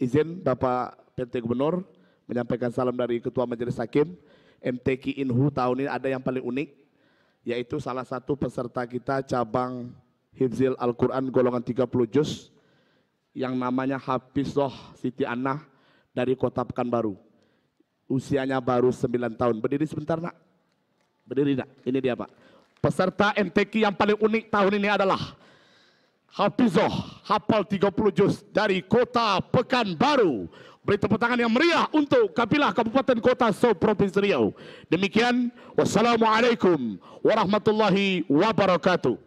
izin Bapak PT Gubernur menyampaikan salam dari Ketua Majelis Hakim. MTQ Inhu tahun ini ada yang paling unik, yaitu salah satu peserta kita cabang Hibzil Al-Quran golongan 30 juz yang namanya Hafizoh Siti Anah dari Kota Pekanbaru. Usianya baru 9 tahun. Berdiri sebentar nak. Berdiri nak. Ini dia pak. Peserta MTQ yang paling unik tahun ini adalah Hafizah hafal 30 juz dari kota Pekanbaru. Beri tepuk tangan yang meriah untuk kapilah Kabupaten Kota So Provinsi Riau. Demikian, wassalamualaikum warahmatullahi wabarakatuh.